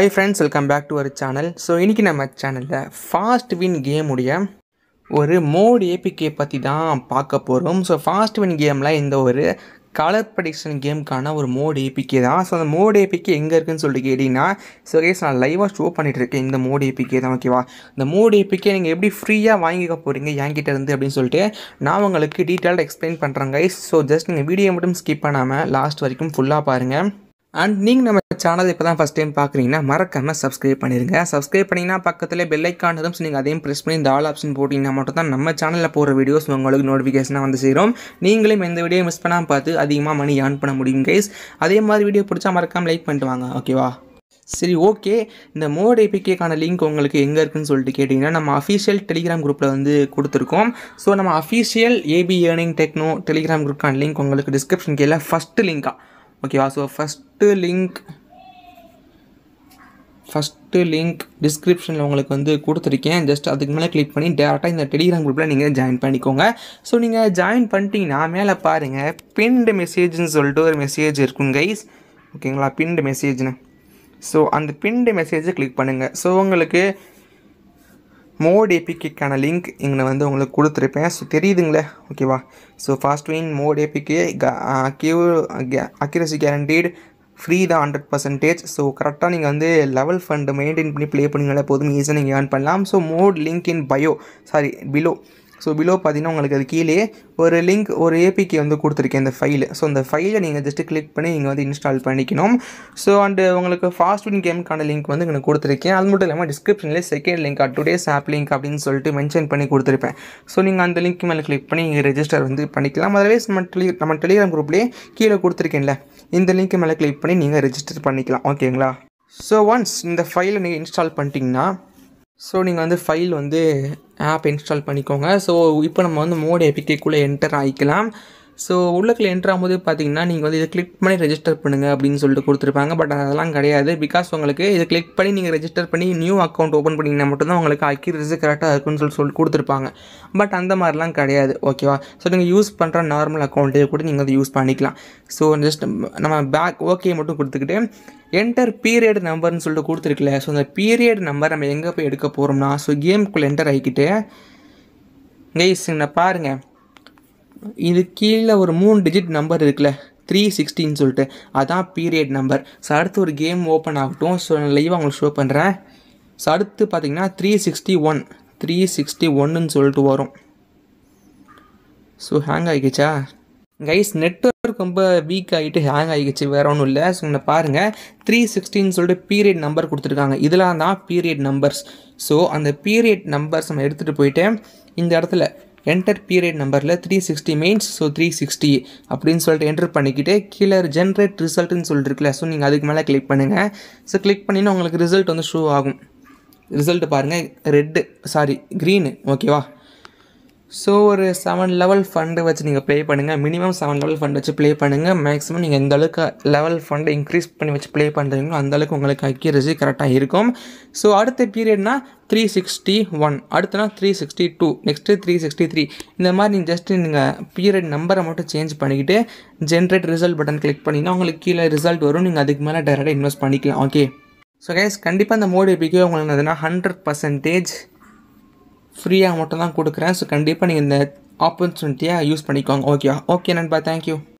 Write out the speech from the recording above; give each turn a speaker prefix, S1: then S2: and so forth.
S1: high friends welcome back to our channel so இன்றைக்கி நம்ம சேனலில் ஃபாஸ்ட் வின் கேமுடைய ஒரு மோட் ஏபிகே பற்றி தான் பார்க்க போகிறோம் ஸோ ஃபாஸ்ட் வின் கேமில் இந்த ஒரு கலர் ப்ரடிக்ஷன் கேமுக்கான ஒரு மோட் ஏபிகே தான் ஸோ அந்த மோட் ஏபிகே எங்கே இருக்குன்னு சொல்லிட்டு கேட்டிங்கன்னா ஸோ கேஸ் நான் லைவாக ஷோ பண்ணிகிட்ருக்கேன் இந்த மோட் ஏபிகே தான் ஓகேவா இந்த மோட் ஏபிகே நீங்கள் எப்படி ஃப்ரீயாக வாங்கிக்க போகிறீங்க என்கிட்ட இருந்து அப்படின்னு சொல்லிட்டு நான் உங்களுக்கு டீட்டெயில்டாக எக்ஸ்பிளைன் பண்ணுறேன் கைஸ் ஸோ ஜஸ்ட் நீங்கள் வீடியோ மட்டும் ஸ்கிப் பண்ணாமல் லாஸ்ட் வரைக்கும் ஃபுல்லாக பாருங்கள் அண்ட் நீங்கள் நம்ம சேனல் இப்போ தான் ஃபஸ்ட் டைம் பார்க்குறீங்கன்னா மறக்காமல் சப்ஸ்கிரைப் பண்ணிடுங்க சப்ஸ்கிரைப் பண்ணிங்கன்னா பக்கத்தில் பெல் ஐக்கான் நீங்கள் அதையும் ப்ரெஸ் பண்ணி இந்த ஆல் ஆப்ஷன் போட்டிங்கன்னா மட்டும் தான் நம்ம சேனலில் போகிற வீடியோஸ் உங்களுக்கு நோட்டிஃபிகேஷனாக வந்து சேரும் நீங்களும் எந்த வீடியோ மிஸ் பண்ணாமல் பார்த்து அதிகமாக மணி ஏர்ன் பண்ண முடியும் கைஸ் அதே மாதிரி வீடியோ பிடிச்சா மறக்காமல் லைக் பண்ணிட்டு வாங்க ஓகேவா சரி ஓகே இந்த மோட் ஏபிகேக்கான லிங்க் உங்களுக்கு எங்கே இருக்குன்னு சொல்லிட்டு கேட்டிங்கன்னா நம்ம அஃபீஷியல் டெலிகிராம் குரூப்பில் வந்து கொடுத்துருக்கோம் ஸோ நம்ம official AP earning techno Telegram குரூப்கான லிங்க் உங்களுக்கு டிஸ்கிரிப்ஷன் கீழே ஃபஸ்ட்டு லிங்காக ஓகேவா so first link first link டிஸ்கிரிப்ஷனில் உங்களுக்கு வந்து கொடுத்துருக்கேன் ஜஸ்ட் அதுக்கு மேலே கிளிக் பண்ணி டேரெக்டாக இந்த டெலிகிராம் குரூப்பில் நீங்கள் ஜாயின் பண்ணிக்கோங்க ஸோ நீங்கள் ஜாயின் பண்ணிட்டீங்கன்னா மேலே பாருங்கள் பின்டு மெசேஜ்னு சொல்லிட்டு ஒரு மெசேஜ் இருக்குங்க கைஸ் ஓகேங்களா பின்டு மெசேஜ்னு ஸோ அந்த பின்டு மெசேஜை கிளிக் பண்ணுங்கள் ஸோ உங்களுக்கு மோட் ஏபிகேக்கான லிங்க் இங்கே வந்து உங்களுக்கு கொடுத்துருப்பேன் ஸோ தெரியுதுங்களே ஓகேவா so fast win mod APK கியூ அக்யூரசி கேரண்டீடு ஃப்ரீ தான் ஹண்ட்ரட் பர்சன்டேஜ் ஸோ கரெக்டாக நீங்கள் வந்து லெவல் ஃபண்டு மெயின்டைன் பண்ணி ப்ளே பண்ணிங்கனால போதும் ஈஸியாக நீங்கள் ஏர்ன் பண்ணலாம் so mod link in bio sorry below so below பார்த்தீங்கன்னா உங்களுக்கு அது கீழே ஒரு லிங்க் ஒரு ஏபிகே வந்து கொடுத்துருக்கேன் இந்த ஃபைல் ஸோ அந்த ஃபைலை நீங்கள் ஜஸ்ட்டு கிளிக் பண்ணி நீங்கள் வந்து இன்ஸ்டால் பண்ணிக்கணும் ஸோ அண்டு உங்களுக்கு ஃபாஸ்ட் வின் கேமுக்கான லிங்க் வந்து எனக்கு கொடுத்துருக்கேன் அது மட்டும் இல்லாமல் டிஸ்கிரிப்ஷனில் second link today's app link அப்படின்னு சொல்லிட்டு மென்ஷன் பண்ணி கொடுத்துருப்பேன் ஸோ நீங்கள் அந்த லிங்க் மேலே கிளிக் பண்ணி நீங்கள் ரெஜிஸ்டர் வந்து பண்ணிக்கலாம் அதர்வைஸ் நம்ம டெலி நம்ம டெலிகிராம் குரூப்லேயே கீழே கொடுத்துருக்கேன்ல இந்த லிங்க் மேலே கிளிக் பண்ணி நீங்கள் ரெஜிஸ்டர் பண்ணிக்கலாம் ஓகேங்களா ஸோ ஒன்ஸ் இந்த ஃபைலை நீங்கள் இன்ஸ்டால் பண்ணிட்டீங்கன்னா ஸோ நீங்கள் வந்து ஃபைல் வந்து ஆப் இன்ஸ்டால் பண்ணிக்கோங்க ஸோ இப்போ நம்ம வந்து மோடு எபிகேக்குள்ளே என்டர் ஆகிக்கலாம் ஸோ உள்ளக்கில் என்ட்ராகும்போது பார்த்தீங்கன்னா நீங்கள் வந்து இதை கிளிக் பண்ணி ரெஜிஸ்டர் பண்ணுங்கள் அப்படின்னு சொல்லிட்டு கொடுத்துருப்பாங்க பட் அதெல்லாம் கிடையாது பிகாஸ் உங்களுக்கு இதை கிளிக் பண்ணி நீங்கள் ரெஜிஸ்டர் பண்ணி நியூ அக்கௌண்ட் ஓப்பன் பண்ணிங்கன்னா மட்டும்தான் உங்களுக்கு அக்யூரஸி கரெக்டாக இருக்குன்னு சொல்லிட்டு சொல்லி கொடுத்துருப்பாங்க பட் அந்த மாதிரிலாம் கிடையாது ஓகேவா ஸோ நீங்கள் யூஸ் பண்ணுற நார்மல் அக்கௌண்ட்டே கூட நீங்கள் வந்து யூஸ் பண்ணிக்கலாம் ஸோ ஜஸ்ட் நம்ம பேக் ஓகே மட்டும் கொடுத்துக்கிட்டு என்டர் பீரியட் நம்பர்னு சொல்லிட்டு கொடுத்துருக்கல ஸோ அந்த பீரியட் நம்பர் நம்ம எங்கே போய் எடுக்க போகிறோம்னா ஸோ கேமுக்குள்ளே என்டர் ஆகிக்கிட்டு கைஸ் என்ன பாருங்கள் இது கீழே ஒரு மூணு டிஜிட் நம்பர் இருக்குல்ல த்ரீ சிக்ஸ்டின்னு சொல்லிட்டு அதான் பீரியட் நம்பர் ஸோ அடுத்து ஒரு கேம் ஓப்பன் ஆகட்டும் ஸோ நான் லைவாக உங்களுக்கு ஷோ பண்ணுறேன் ஸோ அடுத்து பார்த்தீங்கன்னா three sixty one three sixty ஒன்றுன்னு சொல்லிட்டு வரும் ஸோ ஹேங் ஆகிக்கிச்சா கைஸ் நெட்ஒர்க் ரொம்ப வீக் ஆகிட்டு ஹேங் ஆகிக்கிச்சு வேற ஒன்றும் இல்லை ஸோ நான் பாருங்கள் த்ரீ சிக்ஸ்டின்னு சொல்லிட்டு பீரியட் நம்பர் கொடுத்துருக்காங்க இதெல்லாம் தான் பீரியட் நம்பர்ஸ் ஸோ அந்த பீரியட் நம்பர்ஸ் நம்ம எடுத்துகிட்டு போயிட்டு இந்த இடத்துல என்டர் பீரியட் நம்பரில் three sixty means so three sixty அப்படின்னு சொல்லிட்டு என்டர் பண்ணிக்கிட்டு கீழே ஜென்ரேட் ரிசல்ட்டுன்னு சொல்லிட்டு ஸோ நீங்கள் அதுக்கு மேலே கிளிக் பண்ணுங்கள் ஸோ கிளிக் பண்ணினா உங்களுக்கு ரிசல்ட் வந்து ஷூ ஆகும் ரிசல்ட் பாருங்கள் ரெட்டு சாரி க்ரீனு ஓகேவா ஸோ ஒரு செவன் லெவல் ஃபண்டு வச்சு நீங்கள் ப்ளே பண்ணுங்கள் மினிமம் செவன் லெவல் ஃபண்ட் வச்சு ப்ளே பண்ணுங்கள் மேக்ஸிமம் நீங்கள் எந்த அளவுக்கு லெவல் ஃபண்டை இன்க்ரீஸ் பண்ணி வச்சு ப்ளே பண்ணுறீங்களோ அந்தளவுக்கு உங்களுக்கு அக்யூரசி கரெக்டாக இருக்கும் ஸோ அடுத்த பீரியட்னா த்ரீ சிக்ஸ்டி ஒன் அடுத்தனா three sixty two next three sixty three இந்த மாதிரி நீங்கள் ஜஸ்ட்டு நீங்கள் பீரியட் நம்பரை மட்டும் சேஞ்ச் பண்ணிக்கிட்டு ஜென்ரேட் ரிசல்ட் பட்டன் கிளிக் பண்ணிங்கன்னா உங்களுக்கு கீழே ரிசல்ட் வரும் நீங்கள் அதுக்கு மேலே டேரெக்டாக இன்வெஸ்ட் பண்ணிக்கலாம் ஓகே ஸோ கேஸ் கண்டிப்பாக இந்த மோடி பிக்கே உங்களுக்கு என்னதுன்னா ஹண்ட்ரட் பர்சன்டேஜ் ஃப்ரீயாக மட்டும் தான் கொடுக்குறேன் ஸோ கண்டிப்பாக நீங்கள் இந்த ஆப்பர்ச்சுனிட்டியாக யூஸ் பண்ணிக்கோங்க ஓகே ஓகே நண்பா தேங்க்யூ